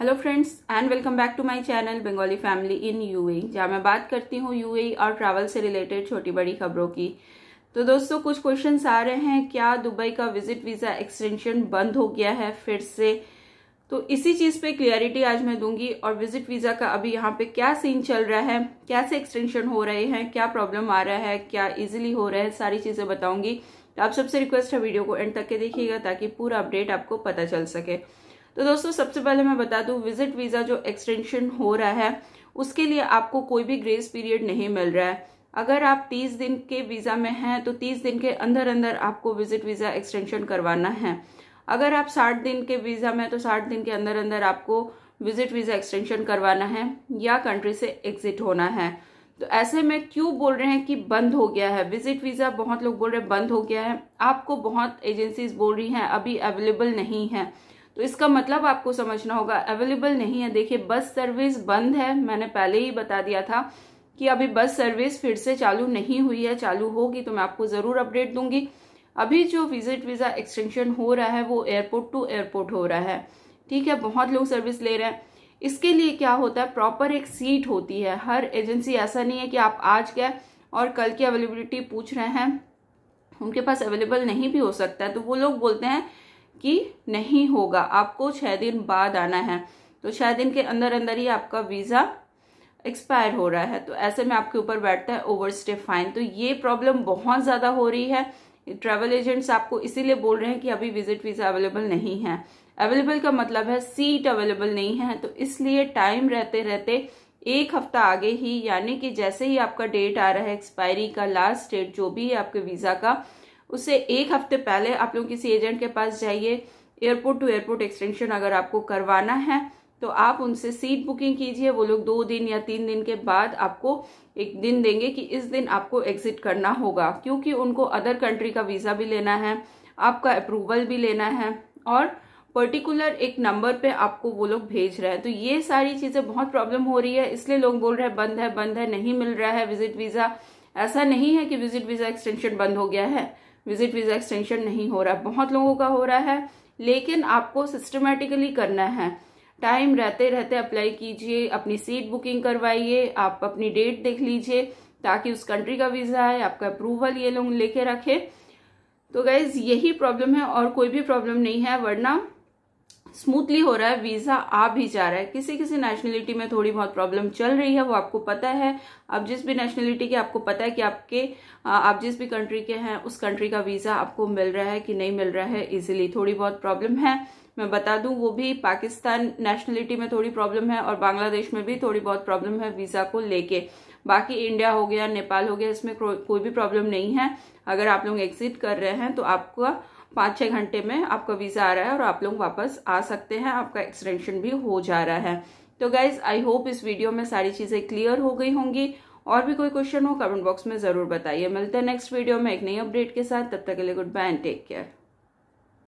hello friends and welcome back to my channel Bengali family in UAE जहां मैं बात करती हूँ यूएई e और ट्रैवल से रिलेटेड छोटी बड़ी खबरों की तो दोस्तों कुछ क्वेश्चंस आ रहे हैं क्या दुबई का विजिट वीज़ा एक्सटेंशन बंद हो गया है फिर से तो इसी चीज़ पे क्लियरिटी आज मैं दूंगी और विजिट वीज़ा का अभी यहाँ पे क्या सीन चल रहा है कैसे एक्सटेंशन हो रहे हैं क्या प्रॉब्लम आ रहा है क्या ईजिली हो रहा है सारी चीज़ें बताऊंगी तो आप सबसे रिक्वेस्ट है वीडियो को एंड तक के देखिएगा ताकि पूरा अपडेट आपको पता चल सके तो दोस्तों सबसे पहले मैं बता दूं विजिट वीज़ा जो एक्सटेंशन हो रहा है उसके लिए आपको कोई भी ग्रेस पीरियड नहीं मिल रहा है अगर आप 30 दिन के वीज़ा में हैं तो 30 दिन के अंदर अंदर आपको विजिट वीज़ा एक्सटेंशन करवाना है अगर आप 60 दिन के वीज़ा में तो 60 दिन के अंदर अंदर आपको विजिट वीज़ा एक्सटेंशन करवाना है या कंट्री से एग्जिट होना है तो ऐसे में क्यों बोल रहे हैं कि बंद हो गया है विजिट वीज़ा बहुत लोग बोल रहे हैं बंद हो गया है आपको बहुत एजेंसीज बोल रही हैं अभी अवेलेबल नहीं है तो इसका मतलब आपको समझना होगा अवेलेबल नहीं है देखिए बस सर्विस बंद है मैंने पहले ही बता दिया था कि अभी बस सर्विस फिर से चालू नहीं हुई है चालू होगी तो मैं आपको ज़रूर अपडेट दूंगी अभी जो विजिट वीज़ा एक्सटेंशन हो रहा है वो एयरपोर्ट टू एयरपोर्ट हो रहा है ठीक है बहुत लोग सर्विस ले रहे हैं इसके लिए क्या होता है प्रॉपर एक सीट होती है हर एजेंसी ऐसा नहीं है कि आप आज गए और कल की अवेलेबिलिटी पूछ रहे हैं उनके पास अवेलेबल नहीं भी हो सकता है तो वो लोग बोलते हैं कि नहीं होगा आपको छः दिन बाद आना है तो छः दिन के अंदर अंदर ही आपका वीज़ा एक्सपायर हो रहा है तो ऐसे में आपके ऊपर बैठता है ओवरस्टे फाइन तो ये प्रॉब्लम बहुत ज़्यादा हो रही है ट्रैवल एजेंट्स आपको इसीलिए बोल रहे हैं कि अभी विजिट वीज़ा अवेलेबल नहीं है अवेलेबल का मतलब है सीट अवेलेबल नहीं है तो इसलिए टाइम रहते रहते एक हफ्ता आगे ही यानी कि जैसे ही आपका डेट आ रहा है एक्सपायरी का लास्ट डेट जो भी है आपके वीज़ा का उससे एक हफ्ते पहले आप लोग किसी एजेंट के पास जाइए एयरपोर्ट टू एयरपोर्ट एक्सटेंशन अगर आपको करवाना है तो आप उनसे सीट बुकिंग कीजिए वो लोग दो दिन या तीन दिन के बाद आपको एक दिन देंगे कि इस दिन आपको एग्जिट करना होगा क्योंकि उनको अदर कंट्री का वीज़ा भी लेना है आपका अप्रूवल भी लेना है और पर्टिकुलर एक नंबर पे आपको वो लोग भेज रहे हैं तो ये सारी चीज़ें बहुत प्रॉब्लम हो रही है इसलिए लोग बोल रहे हैं बंद है बंद है नहीं मिल रहा है विजिट वीज़ा ऐसा नहीं है कि विजिट वीज़ा एक्सटेंशन बंद हो गया है विजिट वीज़ा एक्सटेंशन नहीं हो रहा है बहुत लोगों का हो रहा है लेकिन आपको सिस्टमेटिकली करना है टाइम रहते रहते अप्लाई कीजिए अपनी सीट बुकिंग करवाइए आप अपनी डेट देख लीजिए ताकि उस कंट्री का वीज़ा है आपका अप्रूवल ये लोग लेके रखें तो गैज़ यही प्रॉब्लम है और कोई भी प्रॉब्लम नहीं है वरना स्मूथली हो रहा है वीज़ा आ भी जा रहा है किसी किसी नेशनलिटी में थोड़ी बहुत प्रॉब्लम चल रही है वो आपको पता है आप जिस भी नेशनलिटी के आपको पता है कि आपके आप जिस भी कंट्री के हैं उस कंट्री का वीज़ा आपको मिल रहा है कि नहीं मिल रहा है इजीली थोड़ी बहुत प्रॉब्लम है मैं बता दूं वो भी पाकिस्तान नेशनलिटी में थोड़ी प्रॉब्लम है और बांग्लादेश में भी थोड़ी बहुत प्रॉब्लम है वीज़ा को लेके बाकी इंडिया हो गया नेपाल हो गया इसमें कोई भी प्रॉब्लम नहीं है अगर आप लोग एग्जिट कर रहे हैं तो आपका पाँच छः घंटे में आपका वीज़ा आ रहा है और आप लोग वापस आ सकते हैं आपका एक्सटेंशन भी हो जा रहा है तो गाइज आई होप इस वीडियो में सारी चीज़ें क्लियर हो गई होंगी और भी कोई क्वेश्चन हो कमेंट बॉक्स में ज़रूर बताइए मिलते हैं नेक्स्ट वीडियो में एक नई अपडेट के साथ तब तक के लिए good bye and take care